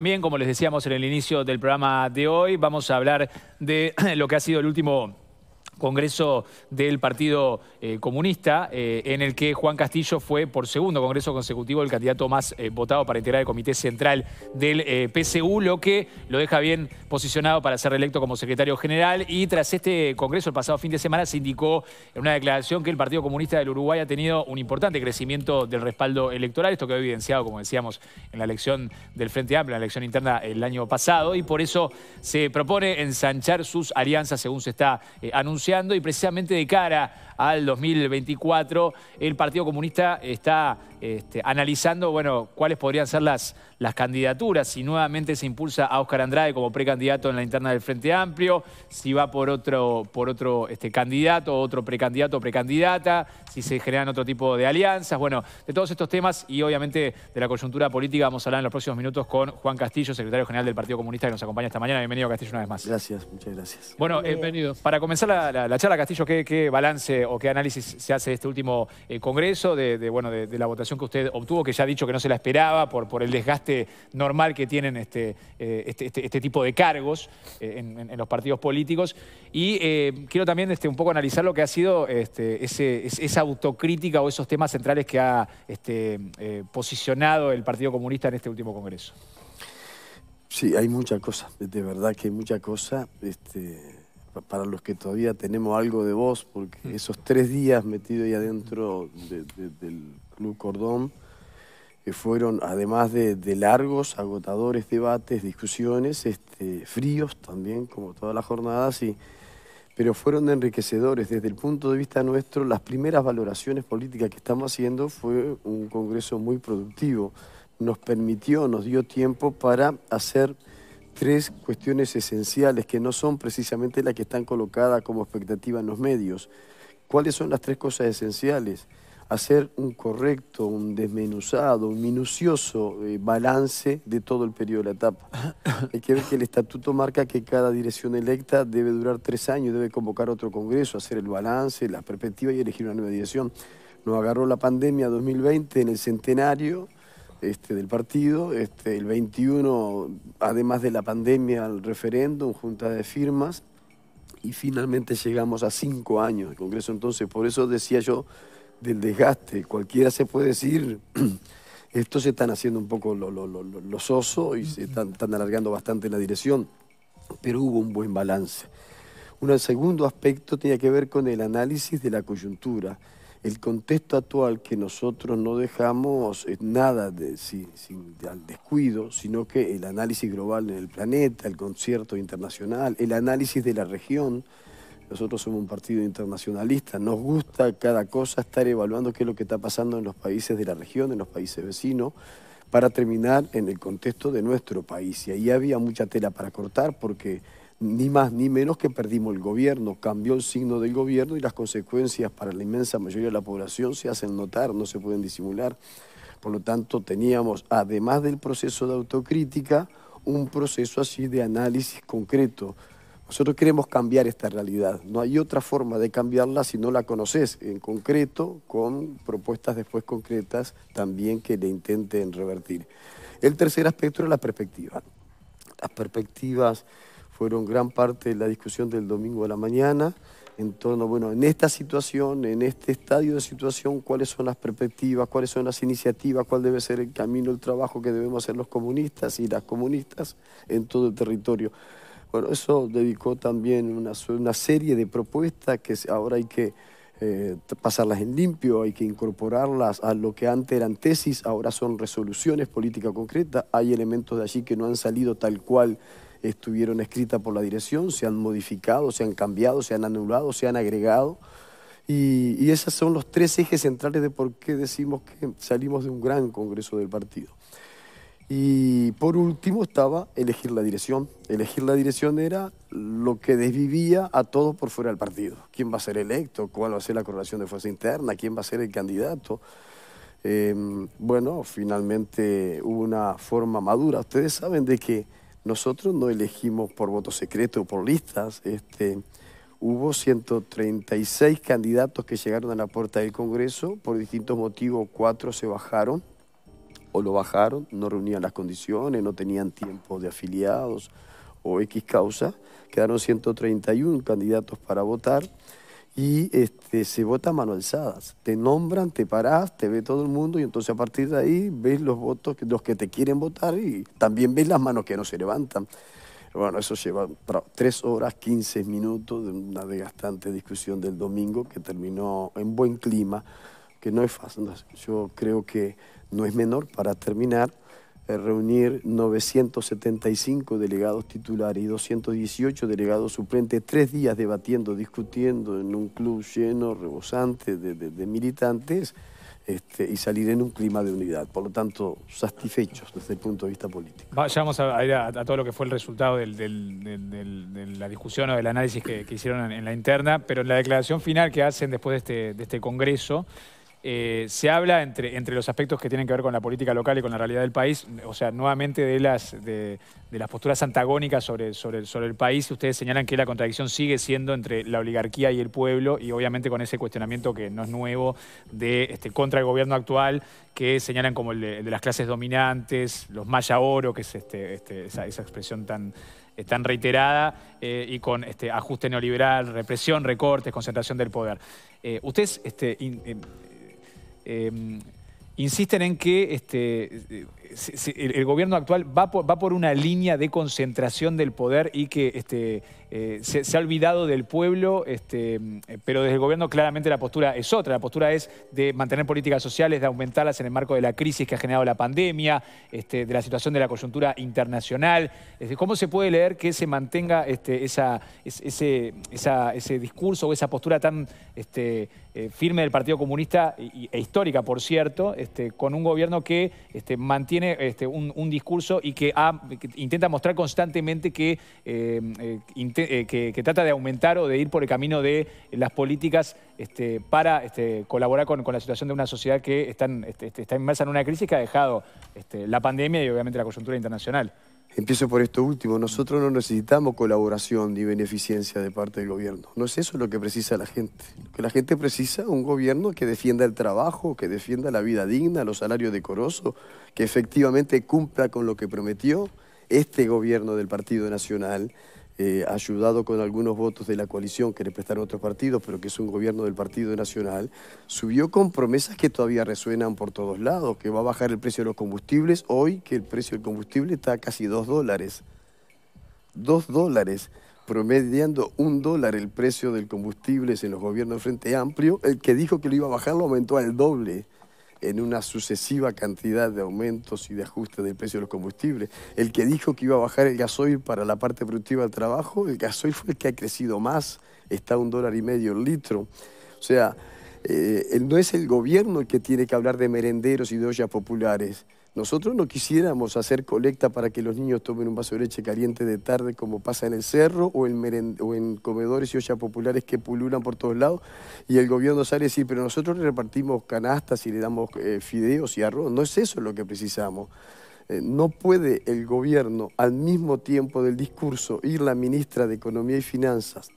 Bien, como les decíamos en el inicio del programa de hoy, vamos a hablar de lo que ha sido el último Congreso del Partido eh, Comunista, eh, en el que Juan Castillo fue por segundo Congreso consecutivo el candidato más eh, votado para integrar el Comité Central del PCU, lo que lo deja bien posicionado para ser reelecto como secretario general. Y tras este Congreso, el pasado fin de semana, se indicó en una declaración que el Partido Comunista del Uruguay ha tenido un importante crecimiento del respaldo electoral, esto quedó evidenciado, como decíamos, en la elección del Frente Amplio, en la elección interna el año pasado, y por eso se propone ensanchar sus alianzas según se está anunciando y precisamente de cara al 2024. El Partido Comunista está este, analizando, bueno, cuáles podrían ser las, las candidaturas, si nuevamente se impulsa a Óscar Andrade como precandidato en la interna del Frente Amplio, si va por otro, por otro este, candidato, otro precandidato o precandidata, si se generan otro tipo de alianzas, bueno, de todos estos temas y obviamente de la coyuntura política vamos a hablar en los próximos minutos con Juan Castillo, secretario general del Partido Comunista que nos acompaña esta mañana. Bienvenido Castillo una vez más. Gracias, muchas gracias. Bueno, eh, bienvenido. para comenzar la, charla Castillo, qué balance o qué análisis se hace de este último eh, congreso, de, bueno, de, la votación que usted obtuvo, que ya ha dicho que no se la esperaba por, el desgaste normal que tienen este, eh, este, este, este, tipo de cargos eh, en, los partidos políticos. Y quiero también este, un poco analizar lo que ha sido este, esa autocrítica o esos temas centrales que ha este, posicionado el Partido Comunista en este último congreso. Sí, hay muchas cosas, de verdad que hay muchas cosas... Este, para los que todavía tenemos algo de voz, porque mm. esos tres días metidos ahí adentro del Club Cordón eh, fueron, además de, largos, agotadores debates, discusiones, este, fríos también, como todas las jornadas, pero fueron enriquecedores. Desde el punto de vista nuestro, las primeras valoraciones políticas que estamos haciendo fue un congreso muy productivo. Nos permitió, nos dio tiempo para hacer tres cuestiones esenciales que no son precisamente las que están colocadas como expectativa en los medios. ¿Cuáles son las tres cosas esenciales? Hacer un correcto, un desmenuzado, un minucioso eh, balance de todo el periodo de la etapa. Hay que ver que el estatuto marca que cada dirección electa debe durar tres años, debe convocar otro congreso, hacer el balance, la perspectiva y elegir una nueva dirección. Nos agarró la pandemia 2020 en el centenario este, del partido. Este, el 21, además de la pandemia, el referéndum, junta de firmas. Y finalmente llegamos a cinco años de Congreso. Entonces, por eso decía yo del desgaste. Cualquiera se puede decir, esto se están haciendo un poco los osos y se están, están alargando bastante la dirección, pero hubo un buen balance. Un segundo aspecto tenía que ver con el análisis de la coyuntura el contexto actual que nosotros no dejamos nada de, sin, al descuido, sino que el análisis global en el planeta, el concierto internacional, el análisis de la región. Nosotros somos un partido internacionalista, nos gusta cada cosa estar evaluando qué es lo que está pasando en los países de la región, en los países vecinos, para terminar en el contexto de nuestro país. Y ahí había mucha tela para cortar porque ni más ni menos que perdimos el gobierno, cambió el signo del gobierno y las consecuencias para la inmensa mayoría de la población se hacen notar, no se pueden disimular. Por lo tanto, teníamos, además del proceso de autocrítica, un proceso así de análisis concreto. Nosotros queremos cambiar esta realidad. No hay otra forma de cambiarla si no la conoces en concreto, con propuestas después concretas también que le intenten revertir. El tercer aspecto era la perspectiva. Las perspectivas fueron gran parte de la discusión del domingo de la mañana en torno, bueno, en esta situación, en este estadio de situación, cuáles son las perspectivas, cuáles son las iniciativas, cuál debe ser el camino, el trabajo que debemos hacer los comunistas y las comunistas en todo el territorio. Bueno, eso dedicó también una, serie de propuestas que ahora hay que eh, pasarlas en limpio, hay que incorporarlas a lo que antes eran tesis, ahora son resoluciones políticas concretas, hay elementos de allí que no han salido tal cual estuvieron escritas por la dirección, se han modificado, se han cambiado, se han anulado, se han agregado. Y, esos son los tres ejes centrales de por qué decimos que salimos de un gran congreso del partido. Y por último estaba elegir la dirección. Elegir la dirección era lo que desvivía a todos por fuera del partido. ¿Quién va a ser electo? ¿Cuál va a ser la correlación de fuerza interna? ¿Quién va a ser el candidato? Eh, bueno, finalmente hubo una forma madura. Ustedes saben de que nosotros no elegimos por voto secreto o por listas. Este, hubo 136 candidatos que llegaron a la puerta del Congreso. Por distintos motivos, cuatro se bajaron o lo bajaron, no reunían las condiciones, no tenían tiempo de afiliados o X causa. Quedaron 131 candidatos para votar y este, se vota a mano alzada. Te nombran, te parás, te ve todo el mundo y entonces a partir de ahí ves los votos, los que te quieren votar y también ves las manos que no se levantan. Bueno, eso lleva tres horas, 15 minutos de una desgastante discusión del domingo que terminó en buen clima, que no es fácil. Yo creo que no es menor para terminar. Eh, reunir 975 delegados titulares y 218 delegados suplentes, tres días debatiendo, discutiendo en un club lleno, rebosante de, militantes este, y salir en un clima de unidad. Por lo tanto, satisfechos desde el punto de vista político. vayamos a a, todo lo que fue el resultado de la discusión o del análisis que, hicieron en, la interna, pero en la declaración final que hacen después este, de este Congreso, eh, se habla entre, entre los aspectos que tienen que ver con la política local y con la realidad del país, o sea, nuevamente de las, de, las posturas antagónicas sobre, sobre, sobre, el país, ustedes señalan que la contradicción sigue siendo entre la oligarquía y el pueblo y obviamente con ese cuestionamiento que no es nuevo de este, contra el gobierno actual que señalan como el de, las clases dominantes, los maya oro, que es este, este, esa, expresión tan eh, tan reiterada eh, y con este, ajuste neoliberal, represión, recortes, concentración del poder. ustedes em, Em, insisten en que este, el, gobierno actual va por, va por, una línea de concentración del poder y que este, eh, se, ha olvidado del pueblo, este, pero desde el gobierno claramente la postura es otra. La postura es de mantener políticas sociales, de aumentarlas en el marco de la crisis que ha generado la pandemia, este, de la situación de la coyuntura internacional. Este, ¿Cómo se puede leer que se mantenga este, esa, ese, ese, discurso o esa postura tan este, eh, firme del Partido Comunista e histórica, por cierto, con un gobierno que mantiene tiene este, un, un, discurso y que, intenta mostrar constantemente eh, eh, eh, que, que, trata de aumentar o de ir por el camino de las políticas este, para este, colaborar con, la situación de una sociedad que este, está inmersa en una crisis que ha dejado la pandemia y obviamente la coyuntura internacional. Empiezo por esto último. Nosotros no necesitamos colaboración ni beneficencia de parte del gobierno. No es eso lo que precisa la gente. Lo que la gente precisa un gobierno que defienda el trabajo, que defienda la vida digna, los salarios decorosos, que efectivamente cumpla con lo que prometió este gobierno del Partido Nacional eh, ayudado con algunos votos de la coalición que le prestaron otros partidos, pero que es un gobierno del Partido Nacional, subió con promesas que todavía resuenan por todos lados, que va a bajar el precio de los combustibles, hoy que el precio del combustible está a casi dos dólares. dos dólares, promediando un dólar el precio del combustible en los gobiernos de Frente Amplio, el que dijo que lo iba a bajar lo aumentó al doble en una sucesiva cantidad de aumentos y de ajustes del precio de los combustibles. El que dijo que iba a bajar el gasoil para la parte productiva del trabajo, el gasoil fue el que ha crecido más, está a un dólar y medio el litro. O sea, eh, no es el gobierno el que tiene que hablar de merenderos y de ollas populares, nosotros no quisiéramos hacer colecta para que los niños tomen un vaso de leche caliente de tarde como pasa en el cerro o en, comedores y ollas populares que pululan por todos lados y el gobierno sale a decir, pero nosotros le repartimos canastas y le damos eh, fideos y arroz. No es eso lo que precisamos. Eh, no puede el gobierno al mismo tiempo del discurso ir la ministra de Economía y Finanzas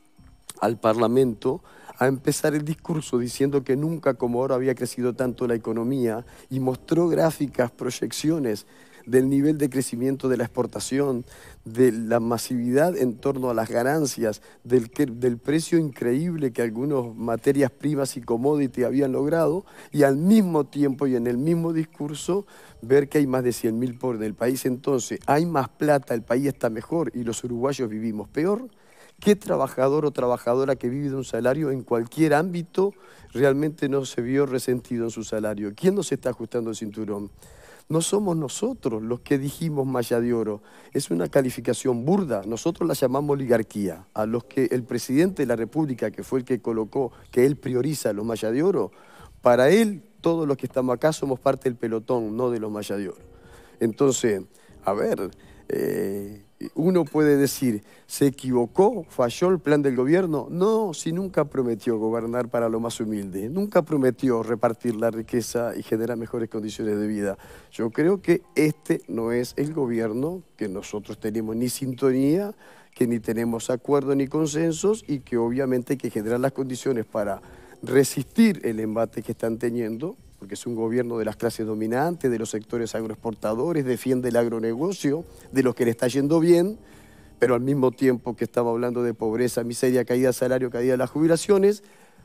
al Parlamento a empezar el discurso diciendo que nunca como ahora había crecido tanto la economía y mostró gráficas, proyecciones del nivel de crecimiento de la exportación, de la masividad en torno a las ganancias, del, del precio increíble que algunas materias primas y commodities habían logrado, y al mismo tiempo y en el mismo discurso ver que hay más de 100.000 pobres en el país. Entonces, hay más plata, el país está mejor y los uruguayos vivimos peor. ¿Qué trabajador o trabajadora que vive de un salario en cualquier ámbito realmente no se vio resentido en su salario? ¿Quién no se está ajustando el cinturón? No somos nosotros los que dijimos malla de oro. Es una calificación burda. Nosotros la llamamos oligarquía. A los que el presidente de la República, que fue el que colocó, que él prioriza los malla de oro, para él todos los que estamos acá somos parte del pelotón, no de los malla de oro. Entonces, a ver, eh, uno puede decir, ¿se equivocó? ¿Falló el plan del gobierno? No, si nunca prometió gobernar para lo más humilde, nunca prometió repartir la riqueza y generar mejores condiciones de vida. Yo creo que este no es el gobierno que nosotros tenemos ni sintonía, que ni tenemos acuerdo ni consensos y que obviamente hay que generar las condiciones para resistir el embate que están teniendo porque es un gobierno de las clases dominantes, de los sectores agroexportadores, defiende el agronegocio, de los que le está yendo bien, pero al mismo tiempo que estaba hablando de pobreza, miseria, caída de salario, caída de las jubilaciones,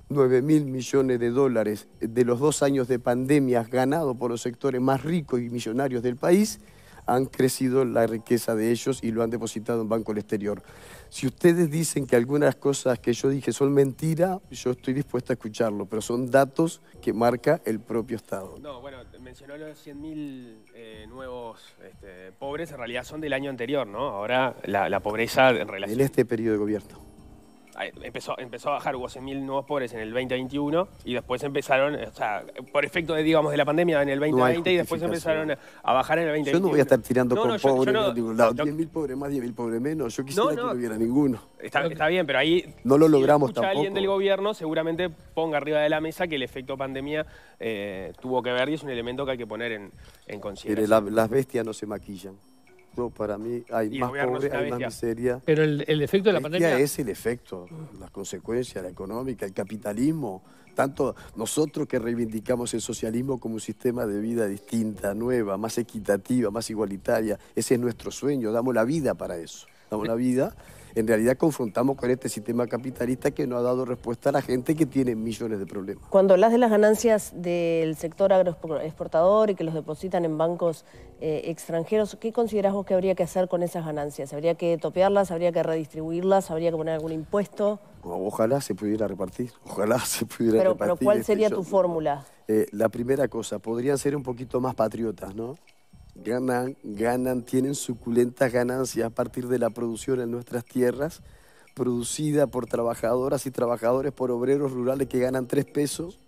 9 mil millones de dólares de los dos años de pandemia ganados por los sectores más ricos y millonarios del país, han crecido la riqueza de ellos y lo han depositado en Banco del Exterior. Si ustedes dicen que algunas cosas que yo dije son mentira, yo estoy dispuesta a escucharlo, pero son datos que marca el propio Estado. No, bueno, mencionó los 100.000 eh, nuevos este, pobres, en realidad son del año anterior, ¿no? Ahora la, la pobreza en relación... En este periodo de gobierno empezó, a bajar, hubo 100.000 nuevos pobres en el 2021 y después empezaron, o sea, por efecto de, digamos, de la pandemia en el 2020 y después empezaron a bajar en el 2021. Yo no voy a estar tirando con pobres, no, 10.000 pobres más, 10.000 pobres menos, yo quisiera que no hubiera ninguno. Está, bien, pero ahí... No lo logramos si tampoco. alguien del gobierno seguramente ponga arriba de la mesa que el efecto pandemia eh, tuvo que ver y es un elemento que hay que poner en, en consideración. las bestias no se maquillan para mí hay más pobre, hay más miseria. Pero el, el efecto de la pandemia... Es el efecto, las consecuencias, la económica, el capitalismo. Tanto nosotros que reivindicamos el socialismo como un sistema de vida distinta, nueva, más equitativa, más igualitaria. Ese es nuestro sueño, damos la vida para eso. Damos la vida en realidad confrontamos con este sistema capitalista que no ha dado respuesta a la gente que tiene millones de problemas. Cuando hablas de las ganancias del sector agroexportador y que los depositan en bancos eh, extranjeros, ¿qué consideras vos que habría que hacer con esas ganancias? ¿Habría que topearlas? ¿Habría que redistribuirlas? ¿Habría que poner algún impuesto? Ojalá se pudiera repartir, ojalá se pudiera repartir. Pero ¿cuál este, sería tu fórmula? Eh, la primera cosa, podrían ser un poquito más patriotas, ¿no? ganan, ganan, tienen suculentas ganancias a partir de la producción en nuestras tierras, producida por trabajadoras y trabajadores, por obreros rurales que ganan tres pesos,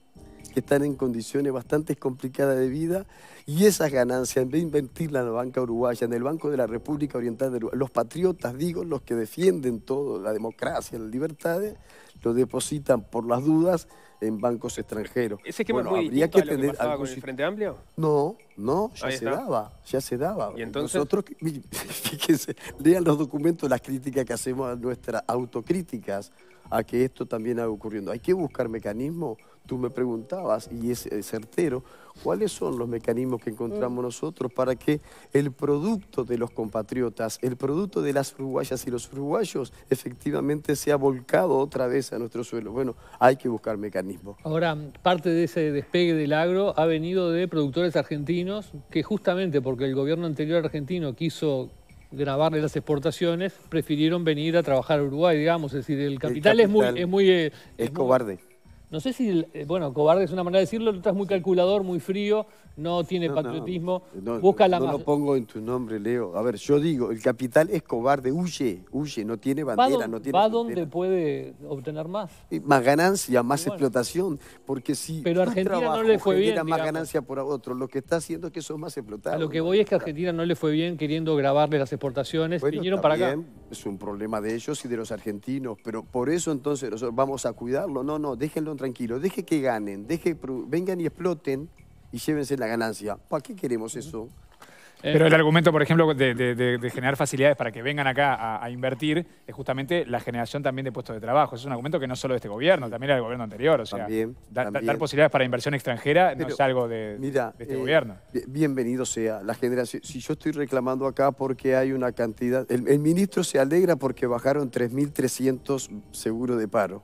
que están en condiciones bastante complicadas de vida, y esas ganancias, en vez de invertirlas en la banca uruguaya, en el Banco de la República Oriental de Uruguay, los patriotas, digo, los que defienden todo, la democracia, las libertades, lo depositan por las dudas en bancos extranjeros. ¿Ese bueno, habría que, tener que con el Frente Amplio? No, no, ya se daba, ya se daba. ¿Y entonces? Nosotros, fíjense, lean los documentos, las críticas que hacemos a nuestras autocríticas, a que esto también haga ocurriendo. Hay que buscar mecanismos, tú me preguntabas, y es eh, certero, ¿Cuáles son los mecanismos que encontramos mm. nosotros para que el producto de los compatriotas, el producto de las uruguayas y los uruguayos efectivamente sea volcado otra vez a nuestro suelo? Bueno, hay que buscar mecanismos. Ahora, parte de ese despegue del agro ha venido de productores argentinos que justamente porque el gobierno anterior argentino quiso grabarle las exportaciones, prefirieron venir a trabajar a Uruguay, digamos. Es decir, el capital, es muy... Es, eh, cobarde. No sé si, eh, bueno, cobarde es una manera de decirlo, estás muy calculador, muy frío, no tiene patriotismo, busca la... No lo pongo en tu nombre, Leo. A ver, yo digo, el capital es cobarde, huye, huye, no tiene bandera, no tiene... Va donde puede obtener más. más ganancia, más explotación, porque si... Pero Argentina no le fue bien. más ganancia por otro, lo que está haciendo es que son más explotados. A lo que voy es que a Argentina no le fue bien queriendo grabarle las exportaciones, vinieron para bien, Es un problema de ellos y de los argentinos, pero por eso entonces nosotros vamos a cuidarlo. No, no, déjenlo Tranquilo, deje que ganen, deje, vengan y exploten y llévense la ganancia. ¿Para qué queremos eso? Eh, Pero el argumento, por ejemplo, de, generar facilidades para que vengan acá a, invertir es justamente la generación también de puestos de trabajo. Es un argumento que no solo de este gobierno, también era del gobierno anterior. O sea, dar posibilidades para inversión extranjera no es algo de, este eh, gobierno. Bienvenido sea la generación. Si yo estoy reclamando acá porque hay una cantidad... El, el ministro se alegra porque bajaron 3.300 seguros de paro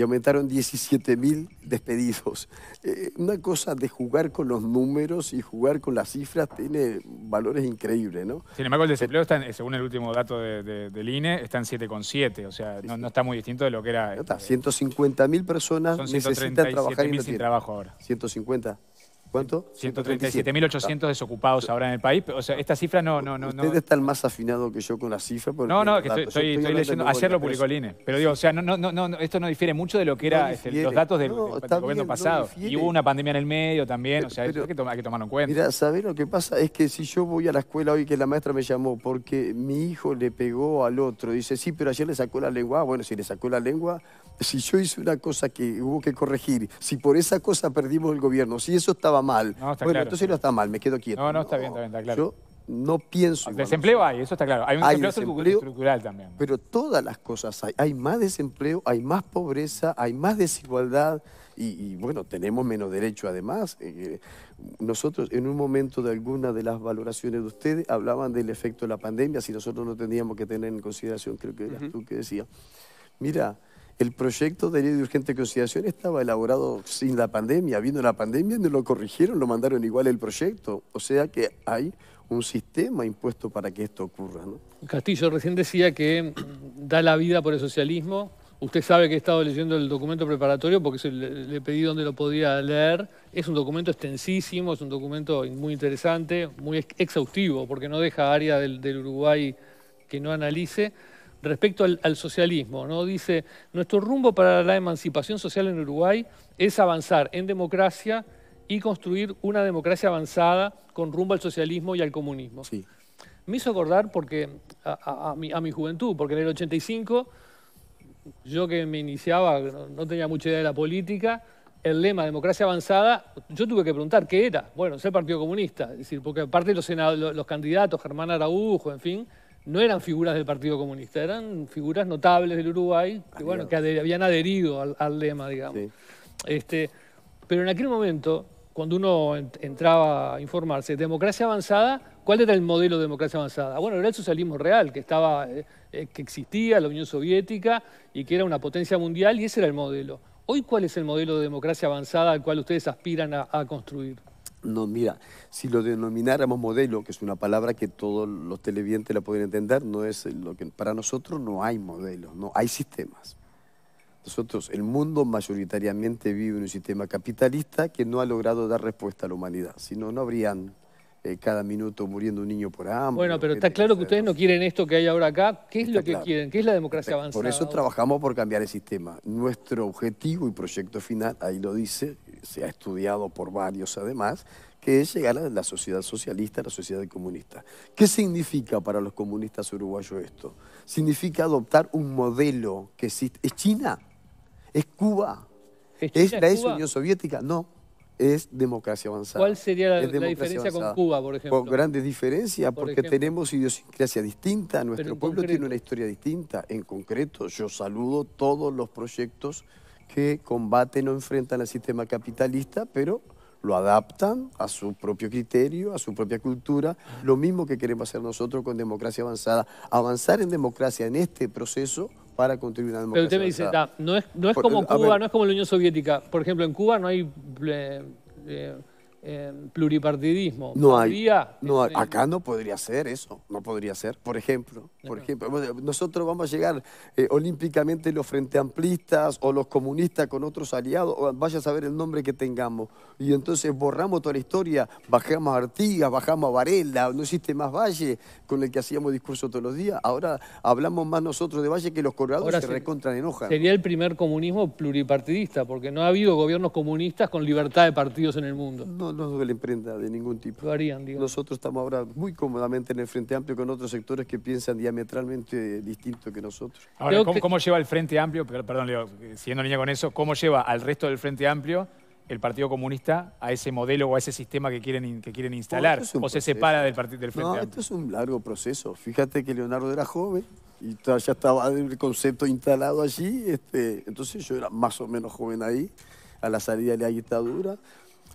y aumentaron 17 mil despedidos. Eh, una cosa de jugar con los números y jugar con las cifras tiene valores increíbles, ¿no? Sin embargo, el desempleo, eh, eh, según el último dato de, del INE, está en 7,7, o sea, no, está muy distinto de lo que era... No está, 150 mil personas necesitan trabajar y no sin trabajo ahora. 150. ¿Cuánto? 137.800 desocupados ahora en el país. O sea, esta cifra no... no, no Usted está el más afinado que yo con la cifra. No, no, estoy, leyendo... Ayer lo publicó el INE. Pero digo, o sea, no, no, no, esto no difiere mucho de lo que eran los datos del, gobierno pasado. y hubo una pandemia en el medio también. o sea, hay, que hay que tomarlo en cuenta. Mira, ¿sabés lo que pasa? Es que si yo voy a la escuela hoy que la maestra me llamó porque mi hijo le pegó al otro, dice, sí, pero ayer le sacó la lengua. Ah, bueno, si le sacó la lengua, si yo hice una cosa que hubo que corregir, si por esa cosa perdimos el gobierno, si eso estaba mal. bueno, entonces no está mal, me quedo quieto. No, no, está bien, está bien, está claro. Yo no pienso... Ah, desempleo hay, eso está claro. Hay un desempleo, estructural también. Pero todas las cosas hay. Hay más desempleo, hay más pobreza, hay más desigualdad. Y, bueno, tenemos menos derecho además. Eh, eh, nosotros en un momento de alguna de las valoraciones de ustedes hablaban del efecto de la pandemia, si nosotros no teníamos que tener en consideración, creo que eras tú que decías. Mira, el proyecto de ley de urgente conciliación estaba elaborado sin la pandemia. viendo la pandemia, no lo corrigieron, lo mandaron igual el proyecto. O sea que hay un sistema impuesto para que esto ocurra. Castillo recién decía que mm, da la vida por el socialismo. Usted sabe que he estado leyendo el documento preparatorio porque le, pedí dónde lo podía leer. Es un documento extensísimo, es un documento muy interesante, muy exhaustivo, porque no deja área del Uruguay que no analice respecto al, socialismo, ¿no? Dice, nuestro rumbo para la emancipación social en Uruguay es avanzar en democracia y construir una democracia avanzada con rumbo al socialismo y al comunismo. Sí. Me hizo acordar porque a, mi, juventud, porque en el 85 yo que me iniciaba, no, tenía mucha idea de la política, el lema democracia avanzada, yo tuve que preguntar qué era. Bueno, es Partido Comunista, es decir, porque aparte los, los candidatos, Germán Araújo, en fin, no eran figuras del Partido Comunista, eran figuras notables del Uruguay, que, bueno, que habían adherido al, lema, digamos. Este, pero en aquel momento, cuando uno entraba a informarse, democracia avanzada, ¿cuál era el modelo de democracia avanzada? Bueno, era el socialismo real, que, estaba, eh, eh, que existía, la Unión Soviética, y que era una potencia mundial, y ese era el modelo. Hoy, ¿cuál es el modelo de democracia avanzada al cual ustedes aspiran a construir? No, mira, si lo denomináramos modelo, que es una palabra que todos los televidentes la pueden entender, no es lo que para nosotros no hay modelos, no hay sistemas. Nosotros, el mundo mayoritariamente vive en un sistema capitalista que no ha logrado dar respuesta a la humanidad, si no, no habrían eh, cada minuto muriendo un niño por hambre. Bueno, pero está claro que ustedes no quieren esto que hay ahora acá. ¿Qué es lo que quieren? ¿Qué es la democracia avanzada? Por eso trabajamos por cambiar el sistema. Nuestro objetivo y proyecto final, ahí lo dice, se ha estudiado por varios además, que es llegar a la sociedad socialista, a la sociedad comunista. ¿Qué significa para los comunistas uruguayos esto? Significa adoptar un modelo que existe. ¿Es China? ¿Es Cuba? ¿Es, ¿Es la Unión Soviética? No, es democracia avanzada. ¿Cuál sería la, diferencia con Cuba, por ejemplo? Con grandes diferencias, porque tenemos idiosincrasia distinta, nuestro pueblo tiene una historia distinta. En concreto, yo saludo todos los proyectos que combaten o enfrentan al sistema capitalista, pero lo adaptan a su propio criterio, a su propia cultura, lo mismo que queremos hacer nosotros con democracia avanzada, avanzar en democracia en este proceso para contribuir a la democracia. Pero usted me dice, no es, como Cuba, no es como la Unión Soviética. Por ejemplo, en Cuba no hay... Eh, eh, pluripartidismo. No hay. No, Acá no podría ser eso, no podría ser. Por ejemplo, por ejemplo nosotros vamos a llegar eh, olímpicamente los frente amplistas o los comunistas con otros aliados, vaya a saber el nombre que tengamos. Y entonces borramos toda la historia, bajamos a Artigas, bajamos a Varela, no existe más Valle con el que hacíamos discurso todos los días. Ahora hablamos más nosotros de Valle que los colorados se, recontran en Hoja Sería el primer comunismo pluripartidista, porque no ha habido gobiernos comunistas con libertad de partidos en el mundo. No, no, de la emprenda de ningún tipo. Nosotros estamos ahora muy cómodamente en el Frente Amplio con otros sectores que piensan diametralmente distinto que nosotros. Ahora, ¿cómo, lleva el Frente Amplio, perdón, Leo, siguiendo línea con eso, cómo lleva al resto del Frente Amplio el Partido Comunista a ese modelo o a ese sistema que quieren, que quieren instalar? ¿O se separa del, partido del Frente no, esto es un largo proceso. Fíjate que Leonardo era joven, y ya estaba el concepto instalado allí. Este, entonces yo era más o menos joven ahí, a la salida de la dictadura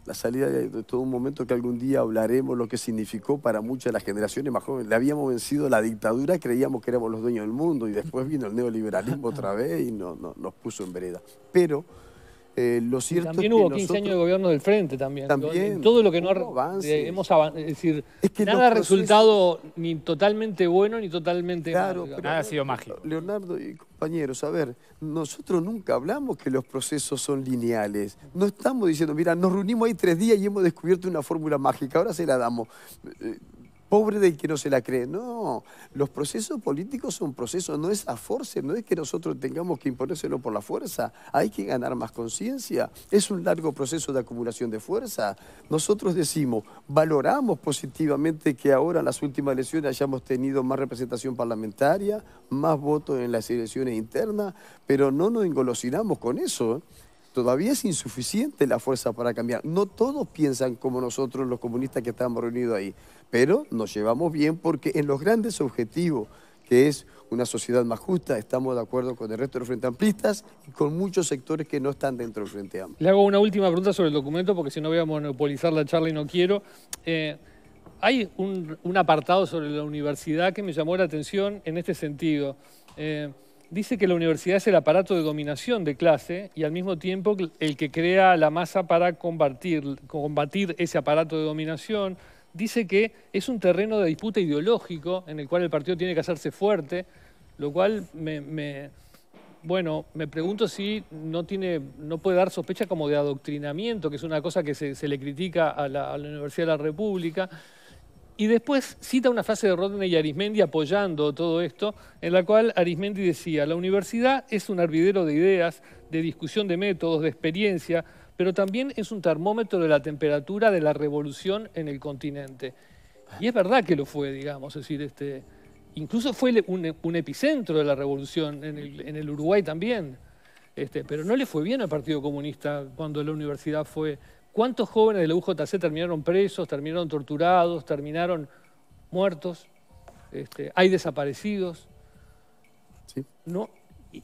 la salida de todo un momento que algún día hablaremos lo que significó para muchas de las generaciones más jóvenes. Le habíamos vencido la dictadura, creíamos que éramos los dueños del mundo y después vino el neoliberalismo otra vez y no, nos puso en vereda. Pero eh, también hubo 15 años de gobierno del frente también. Todo lo que no eh, hemos decir, nada ha resultado ni totalmente bueno ni totalmente claro, malo, Nada ha sido mágico. Leonardo y compañeros, a ver, nosotros nunca hablamos que los procesos son lineales. No estamos diciendo, mira, nos reunimos ahí tres días y hemos descubierto una fórmula mágica, ahora se la damos. Eh, pobre del que no se la cree. No, los procesos políticos son procesos, no es a fuerza, no es que nosotros tengamos que imponérselo por la fuerza, hay que ganar más conciencia, es un largo proceso de acumulación de fuerza. Nosotros decimos, valoramos positivamente que ahora en las últimas elecciones hayamos tenido más representación parlamentaria, más votos en las elecciones internas, pero no nos engolosinamos con eso todavía es insuficiente la fuerza para cambiar. No todos piensan como nosotros los comunistas que estamos reunidos ahí, pero nos llevamos bien porque en los grandes objetivos, que es una sociedad más justa, estamos de acuerdo con el resto de los Frente Amplistas y con muchos sectores que no están dentro del Frente Amplio. Le hago una última pregunta sobre el documento, porque si no voy a monopolizar la charla y no quiero. Eh, hay un, apartado sobre la universidad que me llamó la atención en este sentido. Eh, dice que la universidad es el aparato de dominación de clase y al mismo tiempo el que crea la masa para combatir ese aparato de dominación dice que es un terreno de disputa ideológico en el cual el partido tiene que hacerse fuerte, lo cual me, bueno, me pregunto si no, tiene, no puede dar sospecha como de adoctrinamiento, que es una cosa que se, le critica a la, a la Universidad de la República. Y después cita una frase de Rodney y Arismendi apoyando todo esto, en la cual Arismendi decía, la universidad es un hervidero de ideas, de discusión de métodos, de experiencia, pero también es un termómetro de la temperatura de la revolución en el continente. Y es verdad que lo fue, digamos, es decir, este, incluso fue un, epicentro de la revolución en el, Uruguay también. Este, pero no le fue bien al Partido Comunista cuando la universidad fue ¿Cuántos jóvenes de la UJC terminaron presos, terminaron torturados, terminaron muertos? Este, hay desaparecidos.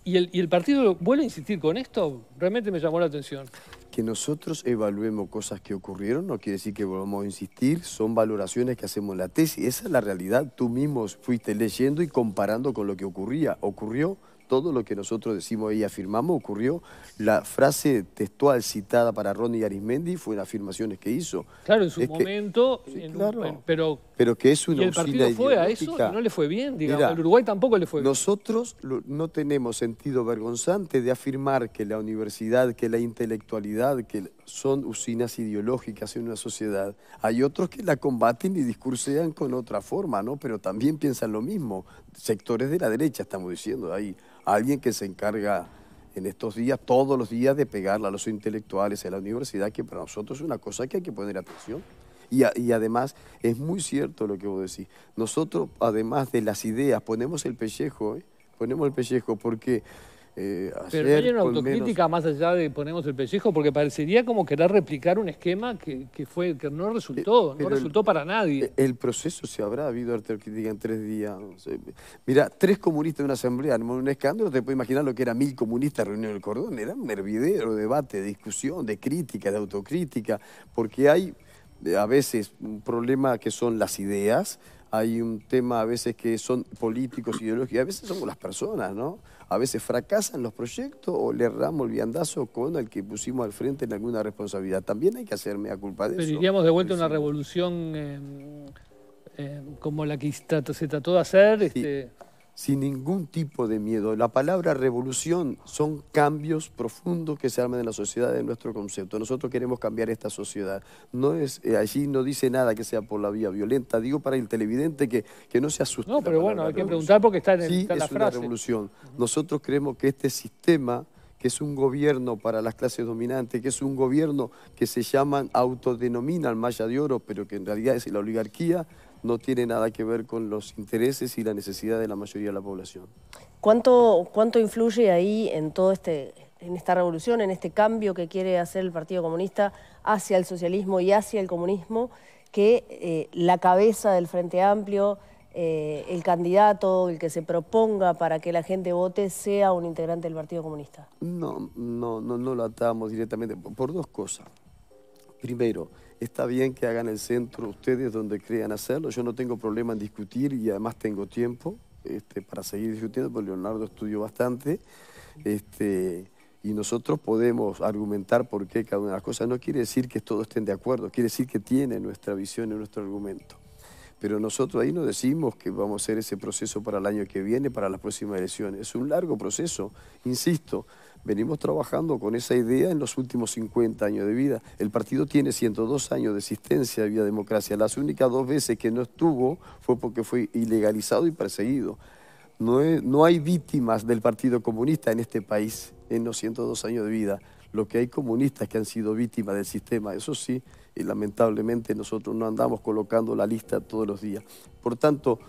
Y el, partido vuelve a insistir con esto, realmente me llamó la atención. Que nosotros evaluemos cosas que ocurrieron no quiere decir que volvamos a insistir, son valoraciones que hacemos en la tesis, esa es la realidad, tú mismo fuiste leyendo y comparando con lo que ocurría, ocurrió, todo lo que nosotros decimos y afirmamos ocurrió. La frase textual citada para Ronnie Arismendi fue las afirmaciones que hizo. Claro, en su momento, claro, pero, pero que es una y el partido fue a eso no le fue bien, digamos. Uruguay tampoco le fue bien. Nosotros no tenemos sentido vergonzante de afirmar que la universidad, que la intelectualidad, que son usinas ideológicas en una sociedad. Hay otros que la combaten y discursean con otra forma, ¿no? Pero también piensan lo mismo. Sectores de la derecha, estamos diciendo. Hay alguien que se encarga en estos días, todos los días, de pegarla a los intelectuales a la universidad, que para nosotros es una cosa que hay que poner atención. Y, además es muy cierto lo que vos decís. Nosotros, además de las ideas, ponemos el pellejo, ¿eh? ponemos el pellejo, porque eh, pero no hay una autocrítica más allá de ponemos el pellejo, porque parecería como querer replicar un esquema que, fue, que no resultó, eh, no resultó para nadie. Eh, el proceso se habrá habido autocrítica en tres días. Mira, tres comunistas en una asamblea un escándalo, te puedes imaginar lo que era mil comunistas reunidos en el cordón. Era un de debate, de discusión, de crítica, de autocrítica, porque hay a veces un problema que son las ideas, hay un tema a veces que son políticos, ideológicos, a veces somos las personas, ¿no? A veces fracasan los proyectos o le erramos el viandazo con el que pusimos al frente en alguna responsabilidad. También hay que hacerme a culpa de eso. Pero iríamos de vuelta a una revolución eh, eh, como la que se trató de hacer. Este, sin ningún tipo de miedo. La palabra revolución son cambios profundos que se arman en la sociedad, de nuestro concepto. Nosotros queremos cambiar esta sociedad. No es, eh, allí no dice nada que sea por la vía violenta. Digo para el televidente que, no se asuste. No, pero bueno, hay que preguntar porque está en, el, sí, la revolución. Nosotros creemos que este sistema que es un gobierno para las clases dominantes, que es un gobierno que se llaman, autodenominan Malla de Oro, pero que en realidad es la oligarquía, no tiene nada que ver con los intereses y la necesidad de la mayoría de la población. ¿Cuánto, cuánto influye ahí en todo este en esta revolución, en este cambio que quiere hacer el Partido Comunista hacia el socialismo y hacia el comunismo, que eh, la cabeza del Frente Amplio, eh, el candidato, el que se proponga para que la gente vote, sea un integrante del Partido Comunista? No, no, no, no lo atamos directamente por dos cosas. Primero, Está bien que hagan el centro ustedes donde crean hacerlo. Yo no tengo problema en discutir y además tengo tiempo este, para seguir discutiendo, porque Leonardo estudió bastante. Este, y nosotros podemos argumentar por qué cada una de las cosas. No quiere decir que todos estén de acuerdo, quiere decir que tiene nuestra visión y nuestro argumento. Pero nosotros ahí no decimos que vamos a hacer ese proceso para el año que viene, para las próximas elecciones. Es un largo proceso, insisto. Venimos trabajando con esa idea en los últimos 50 años de vida. El partido tiene 102 años de existencia de Vía Democracia. Las únicas dos veces que no estuvo fue porque fue ilegalizado y perseguido. No, no hay víctimas del Partido Comunista en este país en los 102 años de vida lo que hay comunistas que han sido víctimas del sistema, eso sí, y lamentablemente nosotros no andamos colocando la lista todos los días. Por tanto,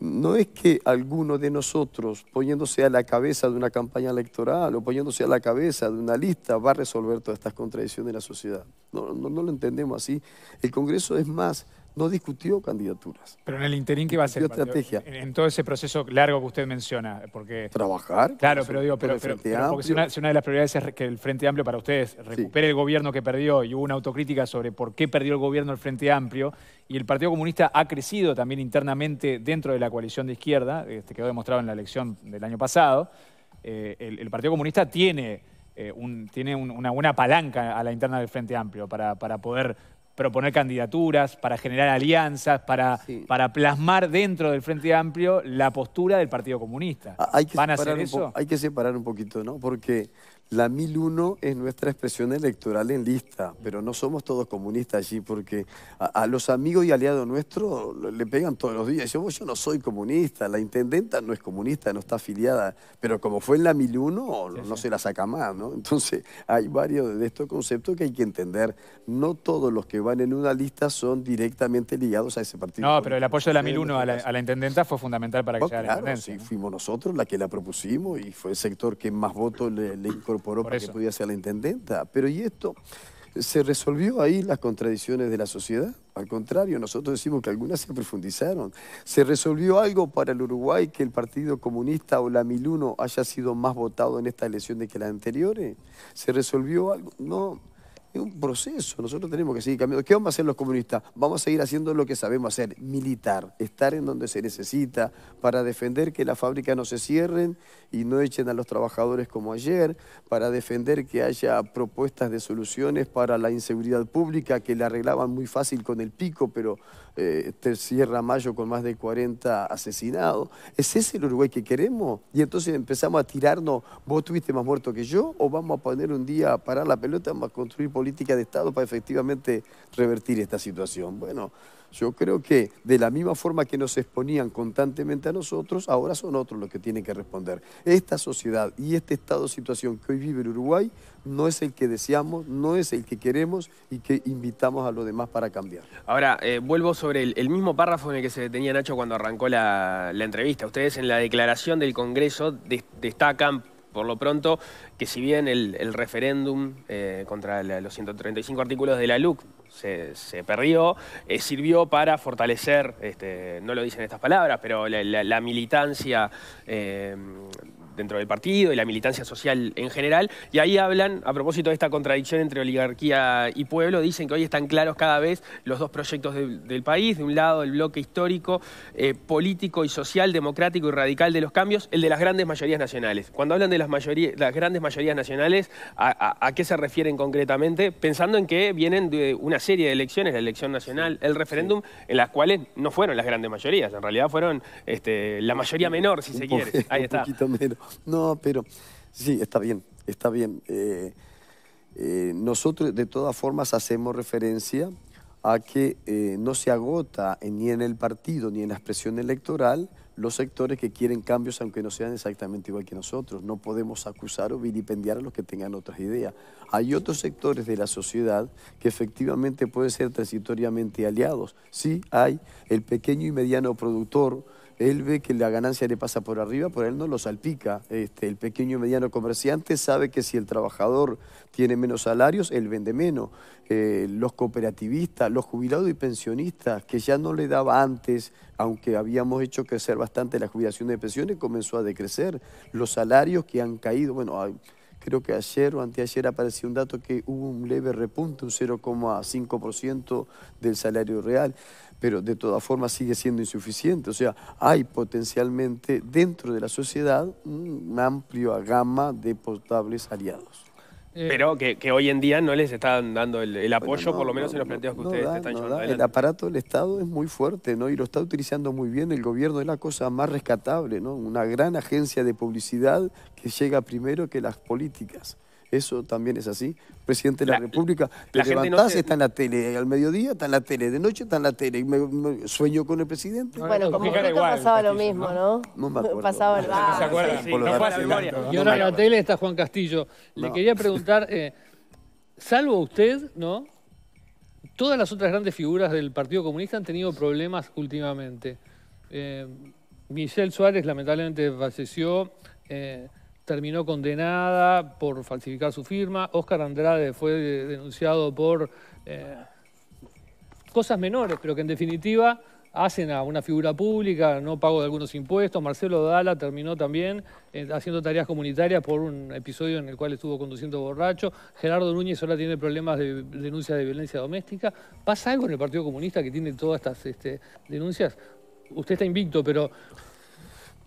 no es que alguno de nosotros, poniéndose a la cabeza de una campaña electoral o poniéndose a la cabeza de una lista, va a resolver todas estas contradicciones de la sociedad. no, no lo entendemos así. El Congreso es más no discutió candidaturas. Pero en el interín, ¿qué va a ser estrategia. En, todo ese proceso largo que usted menciona, porque... Trabajar. Claro, pero digo, pero, porque si una, de las prioridades es que el Frente Amplio para ustedes recupere el gobierno que perdió y hubo una autocrítica sobre por qué perdió el gobierno el Frente Amplio y el Partido Comunista ha crecido también internamente dentro de la coalición de izquierda, este, quedó demostrado en la elección del año pasado, eh, el, Partido Comunista tiene... Eh, una buena palanca a la interna del Frente Amplio para poder proponer candidaturas, para generar alianzas, para, para plasmar dentro del Frente Amplio la postura del Partido Comunista. Ah, ¿Van a hacer eso? Hay que separar un poquito, ¿no? Porque la 1001 es nuestra expresión electoral en lista, pero no somos todos comunistas allí, porque a, los amigos y aliados nuestros le pegan todos los días. Yo, yo no soy comunista, la intendenta no es comunista, no está afiliada, pero como fue en la 1001, no se la saca más, ¿no? Entonces, hay varios de estos conceptos que hay que entender. No todos los que van en una lista son directamente ligados a ese partido. No, pero el apoyo de la 1001 a la, intendenta fue fundamental para que oh, llegara la Sí, fuimos nosotros la que la propusimos y fue el sector que más votos le incorporó por para que podía ser la intendenta. Pero ¿y esto? ¿Se resolvió ahí las contradicciones de la sociedad? Al contrario, nosotros decimos que algunas se profundizaron. ¿Se resolvió algo para el Uruguay que el Partido Comunista o la Miluno haya sido más votado en esta elección de que las anteriores? ¿Se resolvió algo? No. Es un proceso, nosotros tenemos que seguir cambiando. ¿Qué vamos a hacer los comunistas? Vamos a seguir haciendo lo que sabemos hacer, militar, estar en donde se necesita para defender que las fábricas no se cierren y no echen a los trabajadores como ayer, para defender que haya propuestas de soluciones para la inseguridad pública, que la arreglaban muy fácil con el pico, pero eh, cierra mayo con más de 40 asesinados. ¿Es ese el Uruguay que queremos? Y entonces empezamos a tirarnos, vos tuviste más muerto que yo, o vamos a poner un día a parar la pelota, vamos a construir política de Estado para efectivamente revertir esta situación. Bueno. Yo creo que de la misma forma que nos exponían constantemente a nosotros, ahora son otros los que tienen que responder. Esta sociedad y este estado de situación que hoy vive el Uruguay no es el que deseamos, no es el que queremos y que invitamos a los demás para cambiar. Ahora, eh, vuelvo sobre el, mismo párrafo en el que se detenía Nacho cuando arrancó la, entrevista. Ustedes en la declaración del Congreso destacan por lo pronto, que si bien el, referéndum eh, contra los 135 artículos de la LUC se, perdió, eh, sirvió para fortalecer, este, no lo dicen estas palabras, pero la, militancia eh, dentro del partido y la militancia social en general. Y ahí hablan, a propósito de esta contradicción entre oligarquía y pueblo, dicen que hoy están claros cada vez los dos proyectos del país. De un lado, el bloque histórico, eh, político y social, democrático y radical de los cambios, el de las grandes mayorías nacionales. Cuando hablan de las, mayorías las grandes mayorías nacionales, a, qué se refieren concretamente? Pensando en que vienen de una serie de elecciones, la elección nacional, el referéndum, en las cuales no fueron las grandes mayorías, en realidad fueron este, la mayoría menor, si se quiere. Ahí está. Un poquito menos. No, pero sí, está bien, está bien. Eh, eh, nosotros de todas formas hacemos referencia a que eh, no se agota ni en el partido ni en la expresión electoral los sectores que quieren cambios aunque no sean exactamente igual que nosotros. No podemos acusar o vilipendiar a los que tengan otras ideas. Hay otros sectores de la sociedad que efectivamente pueden ser transitoriamente aliados. Sí, hay el pequeño y mediano productor, él ve que la ganancia le pasa por arriba, por él no lo salpica. Este, el pequeño y mediano comerciante sabe que si el trabajador tiene menos salarios, él vende menos. Eh, los cooperativistas, los jubilados y pensionistas, que ya no le daba antes, aunque habíamos hecho crecer bastante la jubilación de pensiones, comenzó a decrecer. Los salarios que han caído, bueno, Creo que ayer o anteayer apareció un dato que hubo un leve repunte, un 0,5% del salario real, pero de todas formas sigue siendo insuficiente. O sea, hay potencialmente dentro de la sociedad una amplia gama de potables aliados. Eh, Pero que, que, hoy en día no les están dando el, apoyo, por lo menos en los planteos que ustedes están llevando adelante. El aparato del Estado es muy fuerte, ¿no? Y lo está utilizando muy bien. El gobierno es la cosa más rescatable, ¿no? Una gran agencia de publicidad que llega primero que las políticas. Eso también es así. Presidente de la, República, te levantás, está en la tele, al mediodía está en la tele, de noche está en la tele, y me, sueño con el presidente. Bueno, como que pasaba lo mismo, ¿no? No, me acuerdo. Pasaba el... ah, y ahora en la tele está Juan Castillo. Le quería preguntar, eh, salvo salvo usted, ¿no? Todas las otras grandes figuras del Partido Comunista han tenido problemas últimamente. Eh, Michelle Suárez lamentablemente falleció. Eh, terminó condenada por falsificar su firma. Oscar Andrade fue eh, denunciado por eh, cosas menores, pero que en definitiva hacen a una figura pública, no pago de algunos impuestos. Marcelo Dala terminó también eh, haciendo tareas comunitarias por un episodio en el cual estuvo conduciendo borracho. Gerardo Núñez ahora tiene problemas de denuncias de violencia doméstica. ¿Pasa algo en el Partido Comunista que tiene todas estas este, denuncias? Usted está invicto, pero,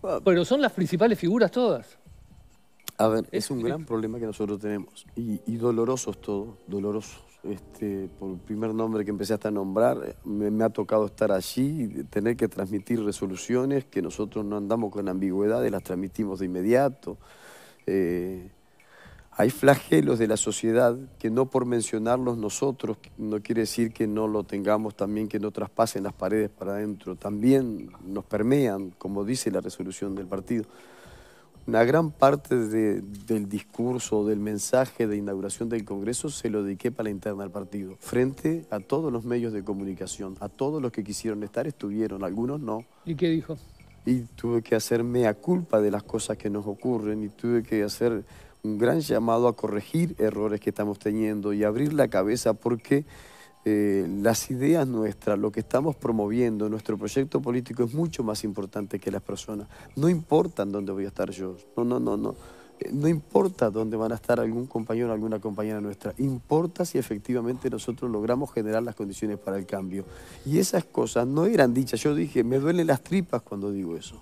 ah. pero son las principales figuras todas. A ver, es un eh, gran problema que nosotros tenemos y, dolorosos todos, dolorosos. Este, por el primer nombre que empecé hasta a nombrar, eh, me, ha tocado estar allí, y tener que transmitir resoluciones que nosotros no andamos con ambigüedades, las transmitimos de inmediato. Eh, hay flagelos de la sociedad que no por mencionarlos nosotros, no quiere decir que no lo tengamos también, que no traspasen las paredes para adentro, también nos permean, como dice la resolución del partido una gran parte del discurso, del mensaje de inauguración del Congreso se lo dediqué para la interna del partido, frente a todos los medios de comunicación, a todos los que quisieron estar, estuvieron, algunos no. ¿Y qué dijo? Y tuve que hacerme a culpa de las cosas que nos ocurren y tuve que hacer un gran llamado a corregir errores que estamos teniendo y abrir la cabeza porque eh, las ideas nuestras, lo que estamos promoviendo, nuestro proyecto político es mucho más importante que las personas. No importan dónde voy a estar yo, no, no, no, no. Eh, no importa dónde van a estar algún compañero o alguna compañera nuestra, importa si efectivamente nosotros logramos generar las condiciones para el cambio. Y esas cosas no eran dichas, yo dije, me duelen las tripas cuando digo eso.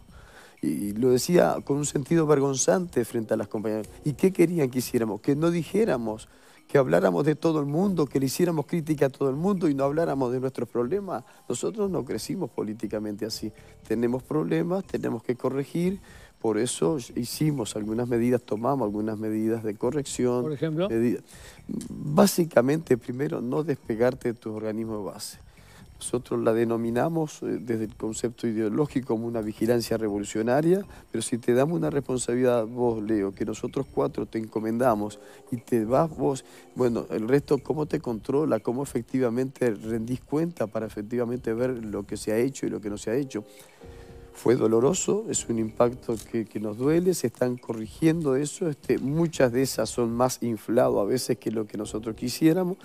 Y lo decía con un sentido vergonzante frente a las compañeras. ¿Y qué querían que hiciéramos? Que no dijéramos que habláramos de todo el mundo, que le hiciéramos crítica a todo el mundo y no habláramos de nuestros problemas. Nosotros no crecimos políticamente así. Tenemos problemas, tenemos que corregir, por eso hicimos algunas medidas, tomamos algunas medidas de corrección. Por ejemplo. Básicamente, primero, no despegarte de tu organismo de base. Nosotros la denominamos eh, desde el concepto ideológico como una vigilancia revolucionaria, pero si te damos una responsabilidad vos, Leo, que nosotros cuatro te encomendamos y te vas vos, bueno, el resto, ¿cómo te controla? ¿Cómo efectivamente rendís cuenta para efectivamente ver lo que se ha hecho y lo que no se ha hecho? fue doloroso, es un impacto que, nos duele, se están corrigiendo eso, este, muchas de esas son más inflado a veces que lo que nosotros quisiéramos,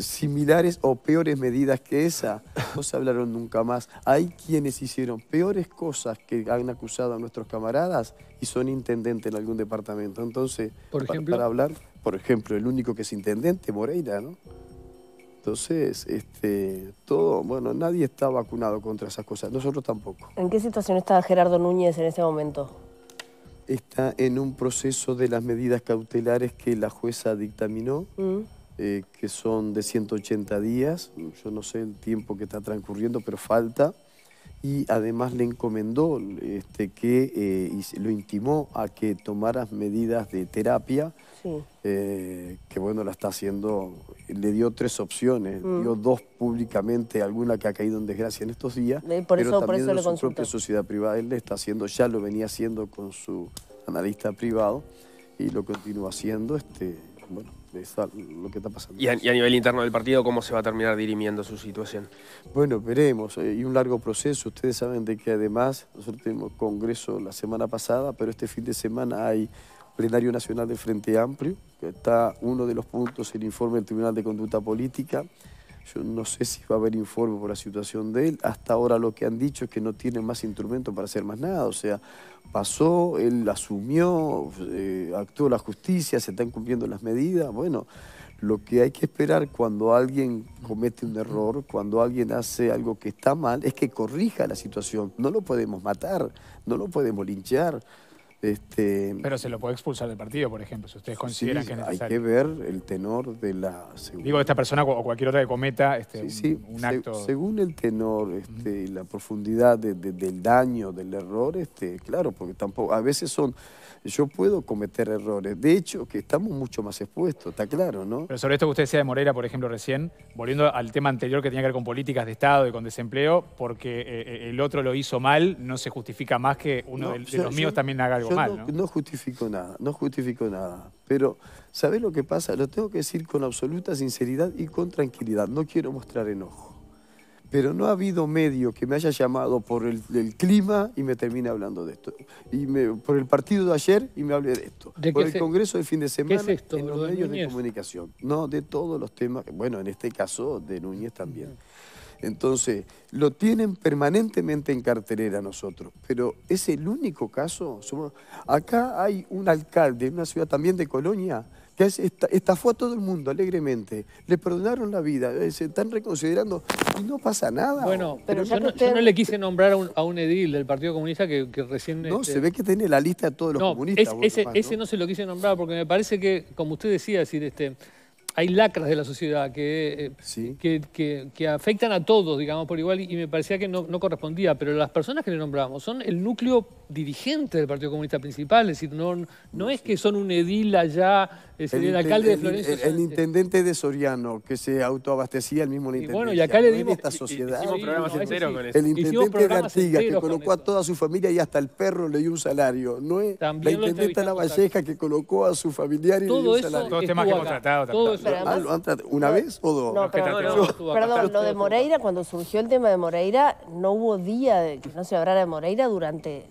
similares o peores medidas que esa, no se hablaron nunca más. Hay quienes hicieron peores cosas que han acusado a nuestros camaradas y son intendentes en algún departamento. Entonces, para, hablar, por ejemplo, el único que es intendente, Moreira, ¿no? Entonces, este, todo, bueno, nadie está vacunado contra esas cosas, nosotros tampoco. ¿En qué situación está Gerardo Núñez en ese momento? Está en un proceso de las medidas cautelares que la jueza dictaminó. Mm. Eh, que son de 180 días, yo no sé el tiempo que está transcurriendo, pero falta, y además le encomendó este, que, eh, lo intimó a que tomara medidas de terapia, eh, que bueno, la está haciendo, le dio tres opciones, mm. dio dos públicamente, alguna que ha caído en desgracia en estos días, por pero eso, también por en su propia sociedad privada, él le está haciendo, ya lo venía haciendo con su analista privado, y lo continúa haciendo, este, bueno, lo que está pasando. ¿Y a, nivel interno del partido cómo se va a terminar dirimiendo su situación? Bueno, veremos. Hay eh, un largo proceso. Ustedes saben de que además nosotros tenemos congreso la semana pasada, pero este fin de semana hay plenario nacional de Frente Amplio, que está uno de los puntos el informe del Tribunal de Conducta Política. Yo no sé si va a haber informe por la situación de él. Hasta ahora lo que han dicho es que no tiene más instrumento para hacer más nada. O sea, pasó, él asumió, eh, actuó la justicia, se están cumpliendo las medidas. Bueno, lo que hay que esperar cuando alguien comete un error, cuando alguien hace algo que está mal, es que corrija la situación. No lo podemos matar, no lo podemos linchar. Este, Pero se lo puede expulsar del partido, por ejemplo, si ustedes consideran que es necesario. Hay que ver el tenor de la digo Digo, esta persona o cualquier otra que cometa este, sí, sí, un, acto. Según el tenor este, y la profundidad del daño, del error, este, claro, porque tampoco. A veces son yo puedo cometer errores. De hecho, que estamos mucho más expuestos, está claro, ¿no? Pero sobre esto que usted decía de Moreira, por ejemplo, recién, volviendo al tema anterior que tenía que ver con políticas de Estado y con desempleo, porque eh, eh, el otro lo hizo mal, no se justifica más que uno de, los míos también haga algo mal, no, ¿no? justifico nada, no justifico nada. Pero, ¿sabés lo que pasa? Lo tengo que decir con absoluta sinceridad y con tranquilidad. No quiero mostrar enojo pero no ha habido medio que me haya llamado por el, clima y me termine hablando de esto. Y por el partido de ayer y me hable de esto. por el Congreso de fin de semana en los medios de, comunicación. No, de todos los temas. Bueno, en este caso de Núñez también. Entonces, lo tienen permanentemente en cartelera nosotros, pero es el único caso. acá hay un alcalde en una ciudad también de Colonia que estafó a todo el mundo alegremente, le perdonaron la vida, eh, se están reconsiderando y no pasa nada. Bueno, pero, yo, no, le quise nombrar a un, edil del Partido Comunista que, recién... No, este se ve que tiene la lista de todos los comunistas. ese, ¿no? ese, ¿no? se lo quise nombrar porque me parece que, como usted decía, decir, este, hay lacras de la sociedad eh, que, que, afectan a todos, digamos, por igual, y me parecía que no, correspondía, pero las personas que le nombramos son el núcleo dirigente del Partido Comunista principal, es decir, no, no es que son un edil allá el, alcalde de Florencia. El, intendente de Soriano, que se autoabastecía el mismo intendente. bueno, y acá le dimos... esta sociedad. El intendente de Artigas, que colocó a toda su familia y hasta el perro le dio un salario. No es También la Valleja que colocó a su familiar y le dio un salario. Todos temas que hemos tratado. Ah, ¿Una vez o dos? No, perdón, lo de Moreira, cuando surgió el tema de Moreira, no hubo día de que no se hablara de Moreira durante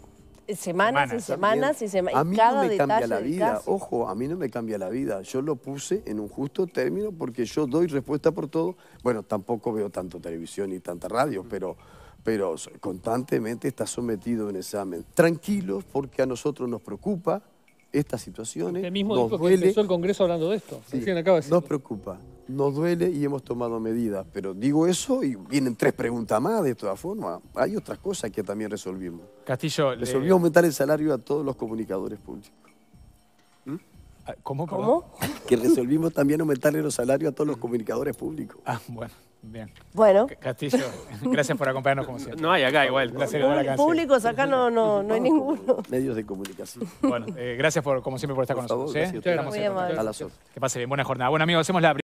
eh, semanas, y semanas ¿eh? y semanas. A mí no me cambia la vida, ojo, a mí no me cambia la vida. Yo lo puse en un justo término porque yo doy respuesta por todo. Bueno, tampoco veo tanto televisión y tanta radio, pero, pero constantemente está sometido en examen. Tranquilos porque a nosotros nos preocupa, estas situaciones. El mismo nos el Congreso hablando de esto. nos preocupa, nos duele y hemos tomado medidas. Pero digo eso y vienen tres preguntas más de todas formas. Hay otras cosas que también resolvimos. Castillo. Resolvió aumentar el salario a todos los comunicadores públicos. ¿Mm? Ah, ¿Cómo? ¿Cómo? Que resolvimos también aumentarle los salarios a todos los comunicadores públicos. Ah, bueno. Bien. Bueno. Castillo, gracias por acompañarnos como siempre. No hay acá igual. Gracias Públicos, públicos acá no, no, hay ninguno. Medios de comunicación. Bueno, eh, gracias por, como siempre por estar con nosotros. ¿eh? Estamos Muy a, Que pase bien, buena jornada. Bueno amigos, hacemos la